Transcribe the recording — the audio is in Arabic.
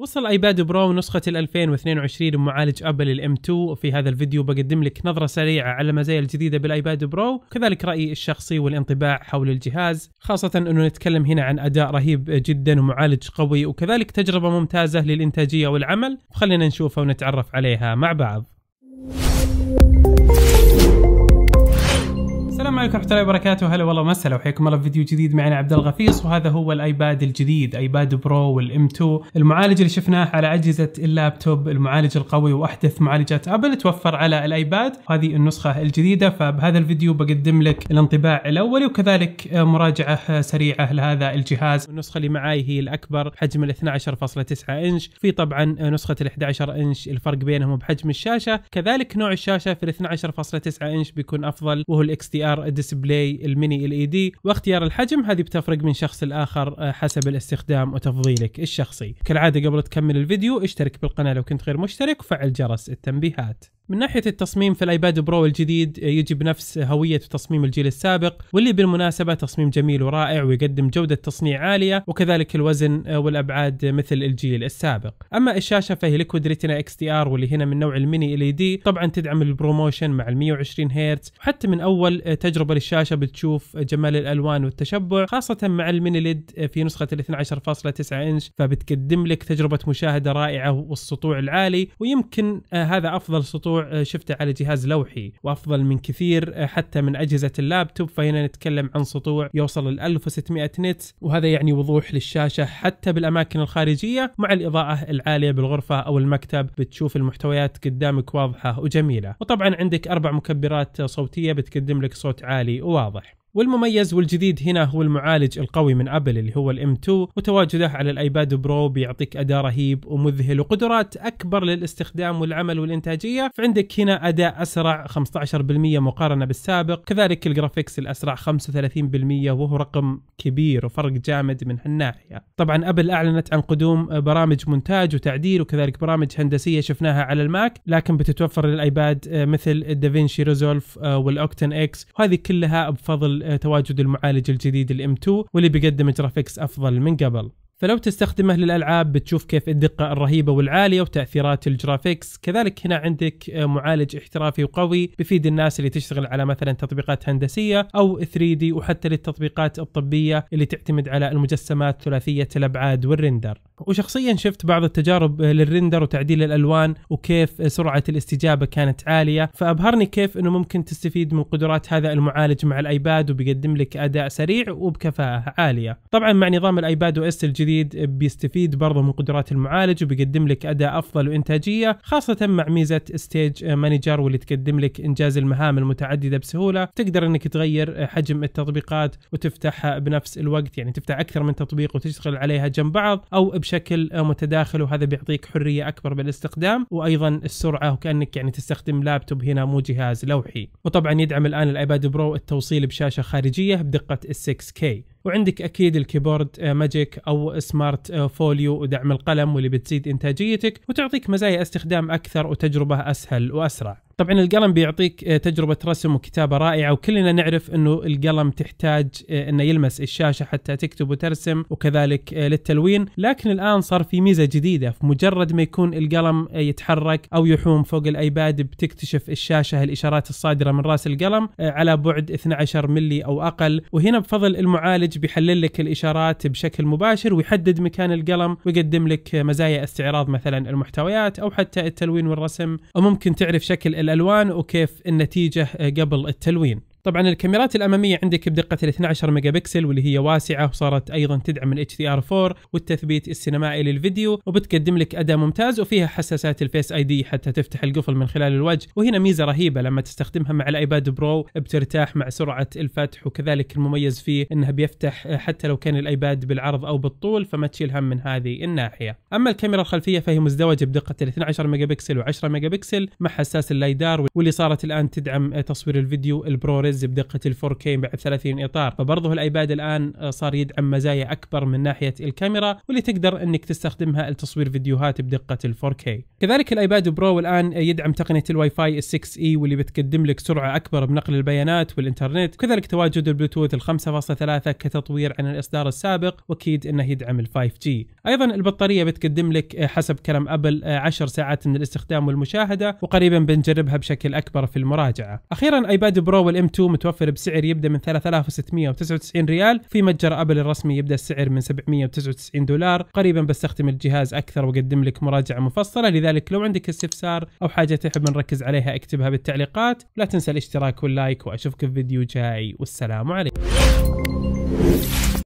وصل ايباد برو نسخة 2022 بمعالج ابل الام 2 وفي هذا الفيديو بقدم لك نظرة سريعة على المزايا الجديدة بالايباد برو وكذلك رأيي الشخصي والانطباع حول الجهاز خاصة انه نتكلم هنا عن اداء رهيب جدا ومعالج قوي وكذلك تجربة ممتازة للانتاجية والعمل خلينا نشوفها ونتعرف عليها مع بعض عليكم ورحمة الله وبركاته، هلا والله مسهلا وحياكم الله في فيديو جديد معنا عبد الغفيص وهذا هو الايباد الجديد ايباد برو والام 2 المعالج اللي شفناه على اجهزة اللابتوب المعالج القوي واحدث معالجات ابل توفر على الايباد وهذه النسخة الجديدة فبهذا الفيديو بقدم لك الانطباع الاولي وكذلك مراجعة سريعة لهذا الجهاز، النسخة اللي معاي هي الاكبر حجم ال 12.9 انش، في طبعا نسخة ال 11 انش الفرق بينهم بحجم الشاشة، كذلك نوع الشاشة في ال 12.9 انش بيكون افضل وهو الاكس دي ار الديسبلاي الميني ال اي دي واختيار الحجم هذه بتفرق من شخص لاخر آه، حسب الاستخدام وتفضيلك الشخصي كالعاده قبل تكمل الفيديو اشترك بالقناه لو كنت غير مشترك وفعل جرس التنبيهات من ناحيه التصميم فالايباد برو الجديد يجي بنفس هويه تصميم الجيل السابق واللي بالمناسبه تصميم جميل ورائع ويقدم جوده تصنيع عاليه وكذلك الوزن والابعاد مثل الجيل السابق. اما الشاشه فهي ليكويد ريتنا اكس دي ار واللي هنا من نوع الميني ال دي e طبعا تدعم البروموشن مع ال 120 هرتز وحتى من اول تجربه للشاشه بتشوف جمال الالوان والتشبع خاصه مع الميني ليد e في نسخه ال 12.9 انش فبتقدم لك تجربه مشاهده رائعه والسطوع العالي ويمكن آه، هذا افضل سطوع آه، شفته على جهاز لوحي وافضل من كثير آه، حتى من اجهزه اللابتوب فهنا نتكلم عن سطوع يوصل ل 1600 نت وهذا يعني وضوح للشاشه حتى بالاماكن الخارجيه مع الاضاءه العاليه بالغرفه او المكتب بتشوف المحتويات قدامك واضحه وجميله وطبعا عندك اربع مكبرات صوتيه بتقدم لك صوت عالي وواضح والمميز والجديد هنا هو المعالج القوي من ابل اللي هو الام 2 وتواجده على الايباد برو بيعطيك اداء رهيب ومذهل وقدرات اكبر للاستخدام والعمل والانتاجيه فعندك هنا اداء اسرع 15% مقارنه بالسابق كذلك الجرافيكس الاسرع 35% وهو رقم كبير وفرق جامد من هالناحيه طبعا ابل اعلنت عن قدوم برامج مونتاج وتعديل وكذلك برامج هندسيه شفناها على الماك لكن بتتوفر للايباد مثل دافينشي ريزولف والاوكتن اكس وهذه كلها بفضل تواجد المعالج الجديد الام 2 واللي بيقدم جرافيكس افضل من قبل فلو تستخدمه للالعاب بتشوف كيف الدقه الرهيبه والعاليه وتاثيرات الجرافيكس كذلك هنا عندك معالج احترافي وقوي بيفيد الناس اللي تشتغل على مثلا تطبيقات هندسيه او 3 دي وحتى للتطبيقات الطبيه اللي تعتمد على المجسمات ثلاثيه الابعاد والرندر وشخصيا شفت بعض التجارب للرندر وتعديل الالوان وكيف سرعه الاستجابه كانت عاليه فابهرني كيف انه ممكن تستفيد من قدرات هذا المعالج مع الايباد وبيقدم لك اداء سريع وبكفاءه عاليه طبعا مع نظام الايباد او اس الجديد بيستفيد برضه من قدرات المعالج وبيقدم لك اداء افضل وانتاجيه خاصه مع ميزه ستيج مانجر واللي تقدم لك انجاز المهام المتعدده بسهوله تقدر انك تغير حجم التطبيقات وتفتحها بنفس الوقت يعني تفتح اكثر من تطبيق وتشتغل عليها جنب بعض او بشكل متداخل وهذا بيعطيك حريه اكبر بالاستخدام وايضا السرعه وكانك يعني تستخدم لابتوب هنا مو جهاز لوحي وطبعا يدعم الان الايباد برو التوصيل بشاشه خارجيه بدقه ال 6K وعندك اكيد الكيبورد آه، ماجيك او سمارت آه، فوليو ودعم القلم واللي بتزيد انتاجيتك وتعطيك مزايا استخدام اكثر وتجربه اسهل واسرع طبعا القلم بيعطيك آه، تجربه رسم وكتابه رائعه وكلنا نعرف انه القلم تحتاج آه، انه يلمس الشاشه حتى تكتب وترسم وكذلك آه، للتلوين لكن الان صار في ميزه جديده في مجرد ما يكون القلم يتحرك او يحوم فوق الايباد بتكتشف الشاشه الاشارات الصادره من راس القلم على بعد 12 ملي او اقل وهنا بفضل المعالج بيحلل لك الاشارات بشكل مباشر ويحدد مكان القلم ويقدم لك مزايا استعراض مثلا المحتويات او حتى التلوين والرسم وممكن تعرف شكل الالوان وكيف النتيجه قبل التلوين طبعا الكاميرات الاماميه عندك بدقه 12 ميجا بكسل واللي هي واسعه وصارت ايضا تدعم الاتش دي ار 4 والتثبيت السينمائي للفيديو وبتقدم لك اداء ممتاز وفيها حساسات الفيس اي دي حتى تفتح القفل من خلال الوجه وهنا ميزه رهيبه لما تستخدمها مع الايباد برو بترتاح مع سرعه الفتح وكذلك المميز فيه انها بيفتح حتى لو كان الايباد بالعرض او بالطول فما تشيل هم من هذه الناحيه اما الكاميرا الخلفيه فهي مزدوجه بدقه 12 ميجا بكسل و10 ميجا بكسل مع حساس اللايدار واللي صارت الان تدعم تصوير الفيديو البرو الرز بدقه ال 4K بعد 30 اطار فبرضه الايباد الان آه، صار يدعم مزايا اكبر من ناحيه الكاميرا واللي تقدر انك تستخدمها لتصوير فيديوهات بدقه ال 4K كذلك الايباد برو الان آه، يدعم تقنيه الواي فاي 6 e واللي بتقدم لك سرعه اكبر بنقل البيانات والانترنت وكذلك تواجد البلوتوث ال 5.3 كتطوير عن الاصدار السابق واكيد انه يدعم ال 5G ايضا البطاريه بتقدم لك آه، حسب كلام ابل 10 ساعات من الاستخدام والمشاهده وقريبا بنجربها بشكل اكبر في المراجعه اخيرا ايباد برو والام 2 2 متوفر بسعر يبدا من 3699 ريال في متجر ابل الرسمي يبدا السعر من 799 دولار قريبا بستخدم الجهاز اكثر واقدم لك مراجعه مفصله لذلك لو عندك استفسار او حاجه تحب نركز عليها اكتبها بالتعليقات لا تنسى الاشتراك واللايك واشوفك في فيديو جاي والسلام عليكم